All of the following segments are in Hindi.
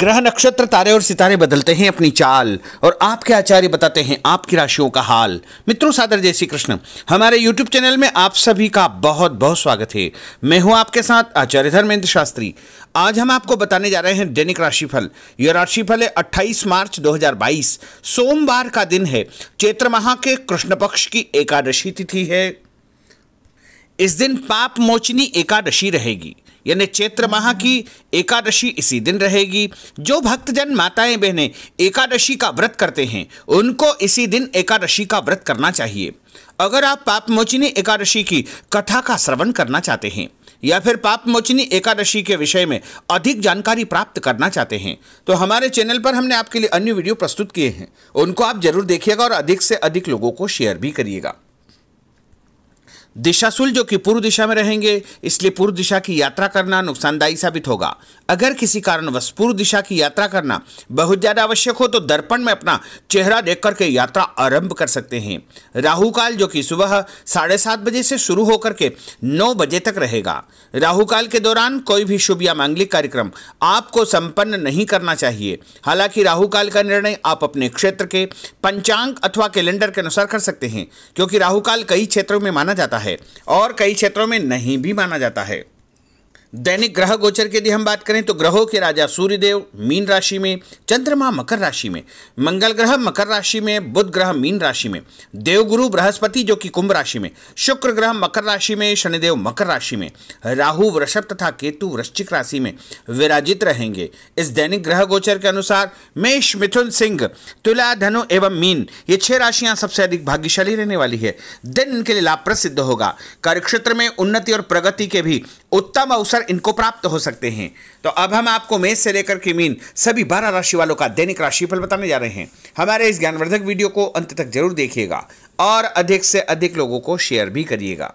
ग्रह नक्षत्र तारे और सितारे बदलते हैं अपनी चाल और आपके आचार्य बताते हैं आपकी राशियों का हाल मित्रों सादर जय श्री कृष्ण हमारे यूट्यूब चैनल में आप सभी का बहुत बहुत स्वागत है मैं हूं आपके साथ आचार्य धर्मेंद्र शास्त्री आज हम आपको बताने जा रहे हैं दैनिक राशिफल यह राशिफल है अट्ठाईस मार्च दो सोमवार का दिन है चैत्र माह के कृष्ण पक्ष की एकादशी तिथि है इस दिन पाप मोचनी एकादशी रहेगी यानी चैत्र माह की एकादशी इसी दिन रहेगी जो भक्तजन माताएं बहनें एकादशी का व्रत करते हैं उनको इसी दिन एकादशी का व्रत करना चाहिए अगर आप पापमोचिनी एकादशी की कथा का श्रवण करना चाहते हैं या फिर पापमोचिनी एकादशी के विषय में अधिक जानकारी प्राप्त करना चाहते हैं तो हमारे चैनल पर हमने आपके लिए अन्य वीडियो प्रस्तुत किए हैं उनको आप जरूर देखिएगा और अधिक से अधिक लोगों को शेयर भी करिएगा दिशाशुल जो कि पूर्व दिशा में रहेंगे इसलिए पूर्व दिशा की यात्रा करना नुकसानदायी साबित होगा अगर किसी कारणवश पूर्व दिशा की यात्रा करना बहुत ज़्यादा आवश्यक हो तो दर्पण में अपना चेहरा देख करके यात्रा आरंभ कर सकते हैं राहु काल जो कि सुबह साढ़े सात बजे से शुरू होकर के नौ बजे तक रहेगा राहु काल के दौरान कोई भी शुभ या मांगलिक कार्यक्रम आपको संपन्न नहीं करना चाहिए हालांकि राहु काल का निर्णय आप अपने क्षेत्र के पंचांग अथवा कैलेंडर के अनुसार कर सकते हैं क्योंकि राहुकाल कई क्षेत्रों में माना जाता है है और कई क्षेत्रों में नहीं भी माना जाता है दैनिक ग्रह गोचर की यदि हम बात करें तो ग्रहों के राजा सूर्यदेव मीन राशि में चंद्रमा मकर राशि में मंगल ग्रह मकर राशि में बुध ग्रह मीन राशि में देवगुरु बृहस्पति जो कि कुंभ राशि में शुक्र ग्रह मकर राशि में शनिदेव मकर राशि में राहु वृषभ तथा केतु वृश्चिक राशि में विराजित रहेंगे इस दैनिक ग्रह गोचर के अनुसार मेष मिथुन सिंह तुला धनु एवं मीन ये छह राशियां सबसे अधिक भाग्यशाली रहने वाली है दिन इनके लिए लाभप्रद सिद्ध होगा कार्यक्षेत्र में उन्नति और प्रगति के भी उत्तम अवसर अवसर इनको प्राप्त हो सकते हैं तो अब हम आपको मेष से लेकर के मीन सभी बारह राशि वालों का दैनिक राशिफल बताने जा रहे हैं हमारे इस ज्ञानवर्धक वीडियो को अंत तक जरूर देखिएगा और अधिक से अधिक लोगों को शेयर भी करिएगा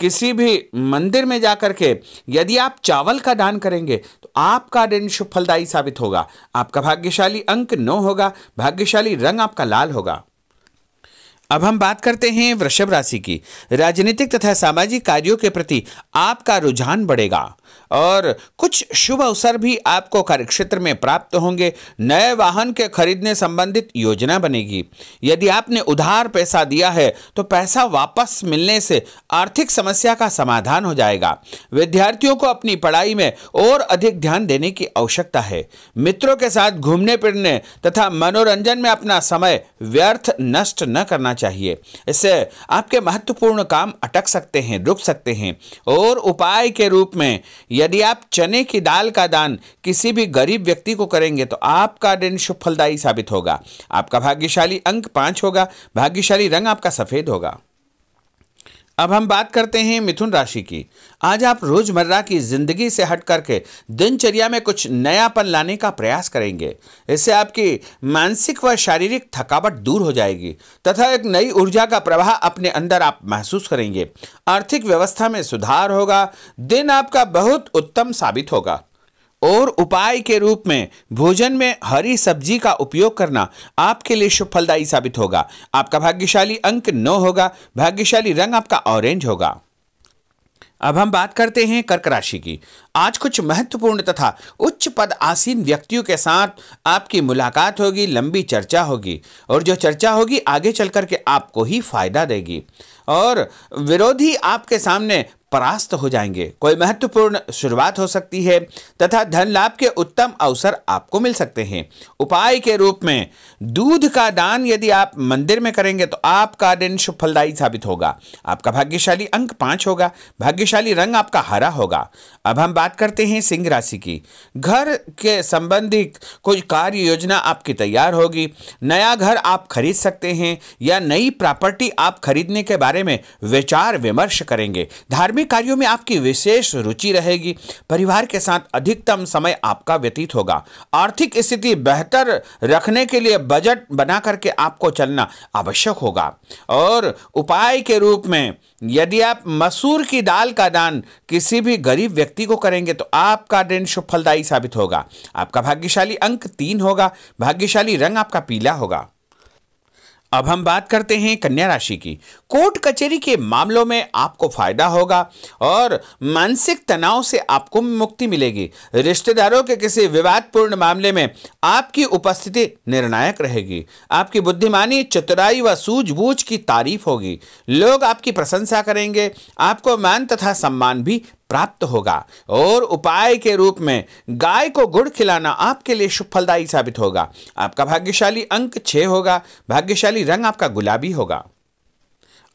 किसी भी मंदिर में जाकर के यदि आप चावल का दान करेंगे तो आपका दिन शुभ फलदायी साबित होगा आपका भाग्यशाली अंक नौ होगा भाग्यशाली रंग आपका लाल होगा अब हम बात करते हैं वृषभ राशि की राजनीतिक तथा सामाजिक कार्यों के प्रति आपका रुझान बढ़ेगा और कुछ शुभ अवसर भी आपको कार्यक्षेत्र में प्राप्त होंगे नए वाहन के खरीदने संबंधित योजना बनेगी यदि आपने उधार पैसा दिया है तो पैसा वापस मिलने से आर्थिक समस्या का समाधान हो जाएगा विद्यार्थियों को अपनी पढ़ाई में और अधिक ध्यान देने की आवश्यकता है मित्रों के साथ घूमने फिरने तथा मनोरंजन में अपना समय व्यर्थ नष्ट न करना चाहिए चाहिए इससे आपके महत्वपूर्ण काम अटक सकते हैं रुक सकते हैं और उपाय के रूप में यदि आप चने की दाल का दान किसी भी गरीब व्यक्ति को करेंगे तो आपका दिन शुभ फलदायी साबित होगा आपका भाग्यशाली अंक पाँच होगा भाग्यशाली रंग आपका सफ़ेद होगा अब हम बात करते हैं मिथुन राशि की आज आप रोजमर्रा की जिंदगी से हट करके दिनचर्या में कुछ नयापन लाने का प्रयास करेंगे इससे आपकी मानसिक व शारीरिक थकावट दूर हो जाएगी तथा एक नई ऊर्जा का प्रवाह अपने अंदर आप महसूस करेंगे आर्थिक व्यवस्था में सुधार होगा दिन आपका बहुत उत्तम साबित होगा और उपाय के रूप में भोजन में हरी सब्जी का उपयोग करना आपके लिए शुभ फलदायी साबित होगा आपका भाग्यशाली अंक नौ होगा भाग्यशाली रंग आपका ऑरेंज होगा अब हम बात करते हैं कर्क राशि की आज कुछ महत्वपूर्ण तथा उच्च पद आसीन व्यक्तियों के साथ आपकी मुलाकात होगी लंबी चर्चा होगी और जो चर्चा होगी आगे चल करके आपको ही फायदा देगी और विरोधी आपके सामने परास्त हो जाएंगे कोई महत्वपूर्ण शुरुआत हो सकती है तथा धन लाभ के उत्तम अवसर आपको मिल सकते हैं उपाय के रूप में दूध का दान यदि आप मंदिर में करेंगे तो आपका दिन शुभ साबित होगा आपका भाग्यशाली अंक पांच होगा भाग्यशाली रंग आपका हरा होगा अब हम बात करते हैं सिंह राशि की घर के संबंधित कोई कार्य योजना आपकी तैयार होगी नया घर आप खरीद सकते हैं या नई प्रॉपर्टी आप खरीदने के बारे में विचार विमर्श करेंगे धार्मिक सभी कार्यों में आपकी विशेष रुचि रहेगी परिवार के साथ अधिकतम समय आपका व्यतीत होगा आर्थिक स्थिति बेहतर रखने के लिए बजट बना करके आपको चलना आवश्यक होगा और उपाय के रूप में यदि आप मसूर की दाल का दान किसी भी गरीब व्यक्ति को करेंगे तो आपका दिन शुभ फलदायी साबित होगा आपका भाग्यशाली अंक तीन होगा भाग्यशाली रंग आपका पीला होगा अब हम बात करते हैं कन्या राशि की कोर्ट कचहरी के मामलों में आपको फायदा होगा और मानसिक तनाव से आपको मुक्ति मिलेगी रिश्तेदारों के किसी विवादपूर्ण मामले में आपकी उपस्थिति निर्णायक रहेगी आपकी बुद्धिमानी चतुराई व सूझबूझ की तारीफ होगी लोग आपकी प्रशंसा करेंगे आपको मान तथा सम्मान भी प्राप्त होगा और उपाय के रूप में गाय को गुड़ खिलाना आपके लिए शुभ फलदायी साबित होगा आपका भाग्यशाली अंक छः होगा भाग्यशाली रंग आपका गुलाबी होगा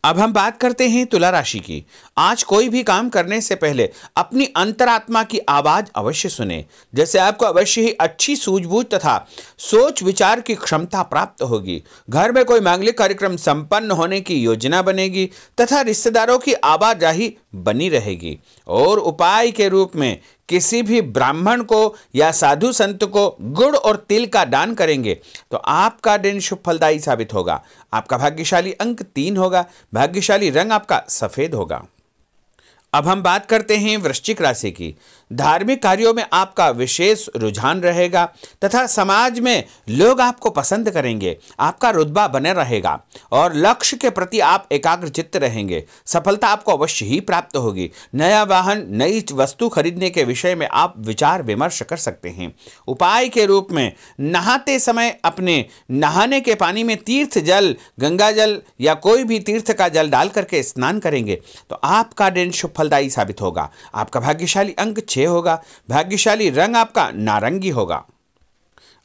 अब हम बात करते हैं तुला राशि की आज कोई भी काम करने से पहले अपनी अंतरात्मा की आवाज़ अवश्य सुने जैसे आपको अवश्य ही अच्छी सूझबूझ तथा सोच विचार की क्षमता प्राप्त होगी घर में कोई मांगलिक कार्यक्रम संपन्न होने की योजना बनेगी तथा रिश्तेदारों की आवाजाही बनी रहेगी और उपाय के रूप में किसी भी ब्राह्मण को या साधु संत को गुड़ और तिल का दान करेंगे तो आपका दिन शुभ फलदायी साबित होगा आपका भाग्यशाली अंक तीन होगा भाग्यशाली रंग आपका सफ़ेद होगा अब हम बात करते हैं वृश्चिक राशि की धार्मिक कार्यों में आपका विशेष रुझान रहेगा तथा समाज में लोग आपको पसंद करेंगे आपका रुतबा बने रहेगा और लक्ष्य के प्रति आप एकाग्रचित रहेंगे सफलता आपको अवश्य ही प्राप्त होगी नया वाहन नई वस्तु खरीदने के विषय में आप विचार विमर्श कर सकते हैं उपाय के रूप में नहाते समय अपने नहाने के पानी में तीर्थ जल गंगा जल या कोई भी तीर्थ का जल डाल करके स्नान करेंगे तो आपका दिन शुभ फलदायी साबित होगा आपका भाग्यशाली अंक छः छः होगा भाग्यशाली रंग आपका नारंगी होगा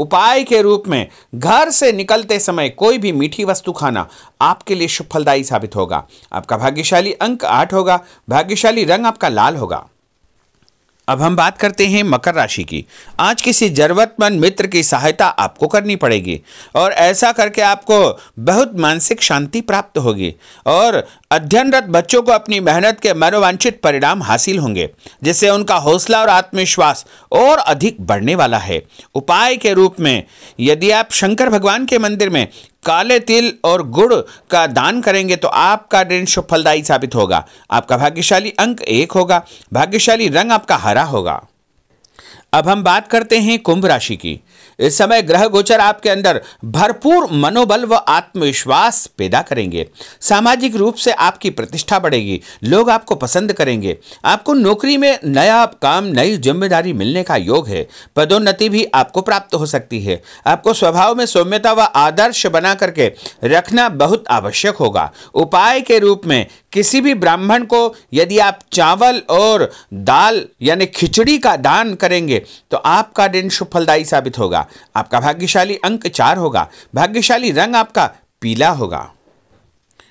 उपाय के रूप में घर से निकलते समय कोई भी मीठी वस्तु खाना आपके लिए शुभ फलदायी साबित होगा आपका भाग्यशाली अंक आठ होगा भाग्यशाली रंग आपका लाल होगा अब हम बात करते हैं मकर राशि की आज किसी जरूरतमंद मित्र की सहायता आपको करनी पड़ेगी और ऐसा करके आपको बहुत मानसिक शांति प्राप्त होगी और अध्ययनरत बच्चों को अपनी मेहनत के मनोवांछित परिणाम हासिल होंगे जिससे उनका हौसला और आत्मविश्वास और अधिक बढ़ने वाला है उपाय के रूप में यदि आप शंकर भगवान के मंदिर में काले तिल और गुड़ का दान करेंगे तो आपका दिन शुभ फलदायी साबित होगा आपका भाग्यशाली अंक एक होगा भाग्यशाली रंग आपका हरा होगा अब हम बात करते हैं कुंभ राशि की इस समय ग्रह गोचर आपके अंदर भरपूर मनोबल व आत्मविश्वास पैदा करेंगे सामाजिक रूप से आपकी प्रतिष्ठा बढ़ेगी लोग आपको पसंद करेंगे आपको नौकरी में नया काम नई जिम्मेदारी मिलने का योग है पदोन्नति भी आपको प्राप्त हो सकती है आपको स्वभाव में सौम्यता व आदर्श बना करके रखना बहुत आवश्यक होगा उपाय के रूप में किसी भी ब्राह्मण को यदि आप चावल और दाल यानी खिचड़ी का दान करेंगे तो आपका दिन सुफलदायी साबित होगा आपका भाग्यशाली अंक चार होगा भाग्यशाली रंग आपका पीला होगा